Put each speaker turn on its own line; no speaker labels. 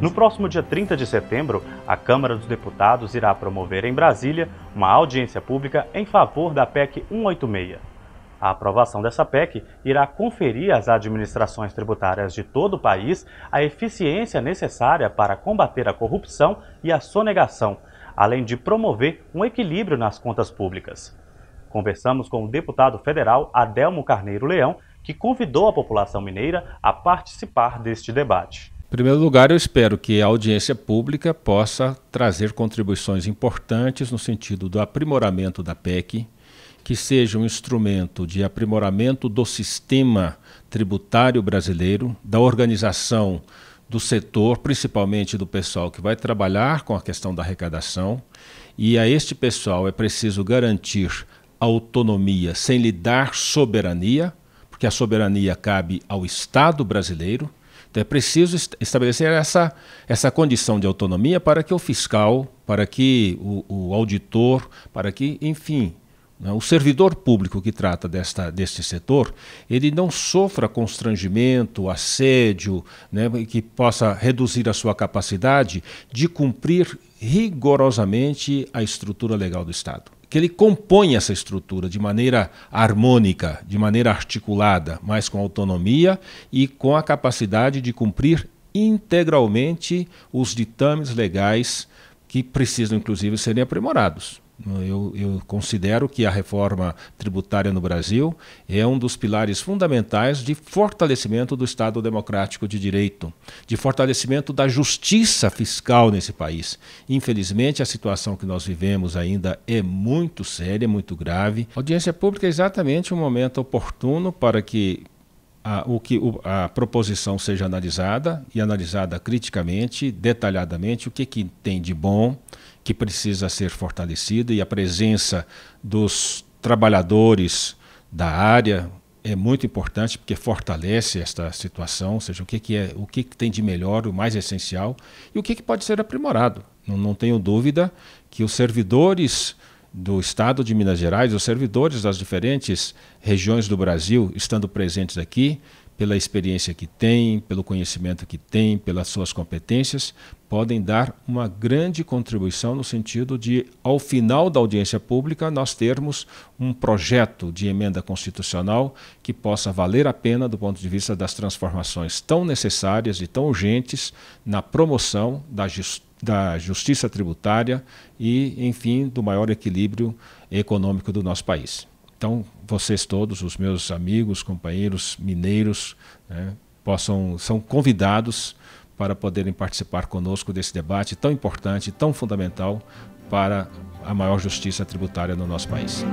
No próximo dia 30 de setembro, a Câmara dos Deputados irá promover em Brasília uma audiência pública em favor da PEC 186. A aprovação dessa PEC irá conferir às administrações tributárias de todo o país a eficiência necessária para combater a corrupção e a sonegação, além de promover um equilíbrio nas contas públicas. Conversamos com o deputado federal Adelmo Carneiro Leão, que convidou a população mineira a participar deste debate.
Em primeiro lugar, eu espero que a audiência pública possa trazer contribuições importantes no sentido do aprimoramento da PEC, que seja um instrumento de aprimoramento do sistema tributário brasileiro, da organização do setor, principalmente do pessoal que vai trabalhar com a questão da arrecadação. E a este pessoal é preciso garantir autonomia sem lhe dar soberania, porque a soberania cabe ao Estado brasileiro então é preciso estabelecer essa, essa condição de autonomia para que o fiscal, para que o, o auditor, para que, enfim, né, o servidor público que trata desta, deste setor, ele não sofra constrangimento, assédio, né, que possa reduzir a sua capacidade de cumprir rigorosamente a estrutura legal do Estado que ele compõe essa estrutura de maneira harmônica, de maneira articulada, mas com autonomia e com a capacidade de cumprir integralmente os ditames legais que precisam, inclusive, serem aprimorados. Eu, eu, considero que a reforma tributária no Brasil é um dos pilares fundamentais de fortalecimento do Estado Democrático de Direito, de fortalecimento da justiça fiscal nesse país. Infelizmente, a situação que nós vivemos ainda é muito séria, muito grave. A audiência pública é exatamente um momento oportuno para que a, o que o, a proposição seja analisada e analisada criticamente, detalhadamente, o que, que tem de bom, que precisa ser fortalecido e a presença dos trabalhadores da área é muito importante porque fortalece esta situação, ou seja, o que, que é, o que, que tem de melhor, o mais essencial e o que, que pode ser aprimorado. Não, não tenho dúvida que os servidores do Estado de Minas Gerais, os servidores das diferentes regiões do Brasil estando presentes aqui, pela experiência que têm, pelo conhecimento que têm, pelas suas competências, podem dar uma grande contribuição no sentido de, ao final da audiência pública, nós termos um projeto de emenda constitucional que possa valer a pena do ponto de vista das transformações tão necessárias e tão urgentes na promoção da gestão da justiça tributária e, enfim, do maior equilíbrio econômico do nosso país. Então, vocês todos, os meus amigos, companheiros mineiros, né, possam são convidados para poderem participar conosco desse debate tão importante, tão fundamental para a maior justiça tributária no nosso país.